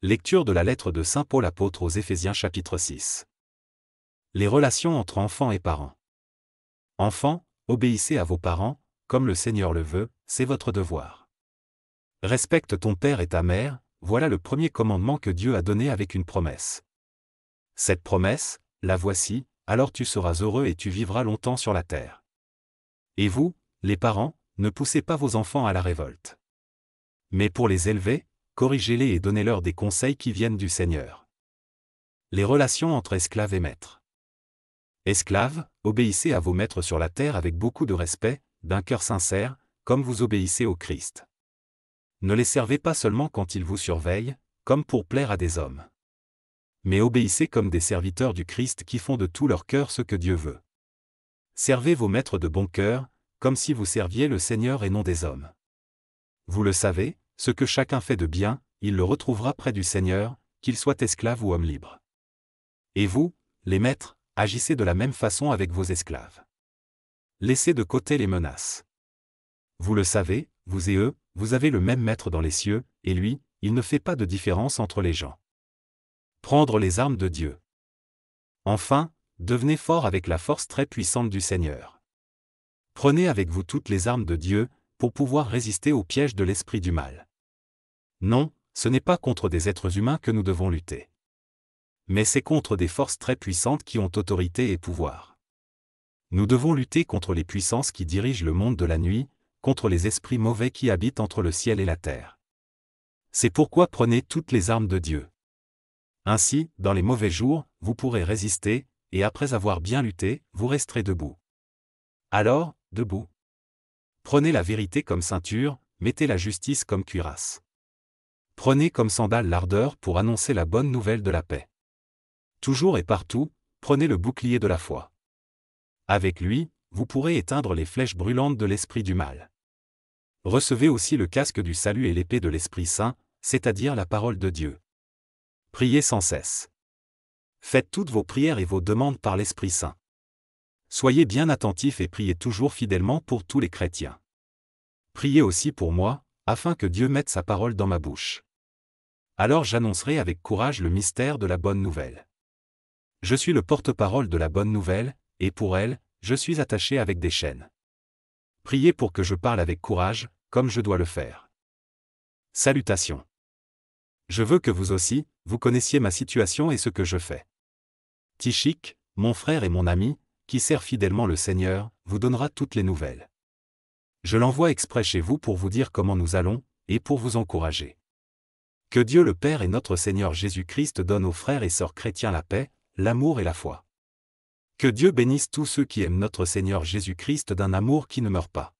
Lecture de la lettre de Saint Paul apôtre aux Éphésiens chapitre 6. Les relations entre enfants et parents. Enfants, obéissez à vos parents, comme le Seigneur le veut, c'est votre devoir. Respecte ton père et ta mère, voilà le premier commandement que Dieu a donné avec une promesse. Cette promesse, la voici, alors tu seras heureux et tu vivras longtemps sur la terre. Et vous, les parents, ne poussez pas vos enfants à la révolte. Mais pour les élever, corrigez-les et donnez-leur des conseils qui viennent du Seigneur. Les relations entre esclaves et maîtres. Esclaves, obéissez à vos maîtres sur la terre avec beaucoup de respect, d'un cœur sincère, comme vous obéissez au Christ. Ne les servez pas seulement quand ils vous surveillent, comme pour plaire à des hommes. Mais obéissez comme des serviteurs du Christ qui font de tout leur cœur ce que Dieu veut. Servez vos maîtres de bon cœur, comme si vous serviez le Seigneur et non des hommes. Vous le savez, ce que chacun fait de bien, il le retrouvera près du Seigneur, qu'il soit esclave ou homme libre. Et vous, les maîtres, agissez de la même façon avec vos esclaves. Laissez de côté les menaces. Vous le savez, vous et eux, vous avez le même maître dans les cieux, et lui, il ne fait pas de différence entre les gens. Prendre les armes de Dieu. Enfin, devenez forts avec la force très puissante du Seigneur. Prenez avec vous toutes les armes de Dieu, pour pouvoir résister aux pièges de l'esprit du mal. Non, ce n'est pas contre des êtres humains que nous devons lutter. Mais c'est contre des forces très puissantes qui ont autorité et pouvoir. Nous devons lutter contre les puissances qui dirigent le monde de la nuit, contre les esprits mauvais qui habitent entre le ciel et la terre. C'est pourquoi prenez toutes les armes de Dieu. Ainsi, dans les mauvais jours, vous pourrez résister, et après avoir bien lutté, vous resterez debout. Alors, debout. Prenez la vérité comme ceinture, mettez la justice comme cuirasse prenez comme sandale l'ardeur pour annoncer la bonne nouvelle de la paix. Toujours et partout, prenez le bouclier de la foi. Avec lui, vous pourrez éteindre les flèches brûlantes de l'esprit du mal. Recevez aussi le casque du salut et l'épée de l'Esprit Saint, c'est-à-dire la parole de Dieu. Priez sans cesse. Faites toutes vos prières et vos demandes par l'Esprit Saint. Soyez bien attentifs et priez toujours fidèlement pour tous les chrétiens. Priez aussi pour moi, afin que Dieu mette sa parole dans ma bouche alors j'annoncerai avec courage le mystère de la bonne nouvelle. Je suis le porte-parole de la bonne nouvelle, et pour elle, je suis attaché avec des chaînes. Priez pour que je parle avec courage, comme je dois le faire. Salutations. Je veux que vous aussi, vous connaissiez ma situation et ce que je fais. Tichik, mon frère et mon ami, qui sert fidèlement le Seigneur, vous donnera toutes les nouvelles. Je l'envoie exprès chez vous pour vous dire comment nous allons, et pour vous encourager. Que Dieu le Père et notre Seigneur Jésus-Christ donnent aux frères et sœurs chrétiens la paix, l'amour et la foi. Que Dieu bénisse tous ceux qui aiment notre Seigneur Jésus-Christ d'un amour qui ne meurt pas.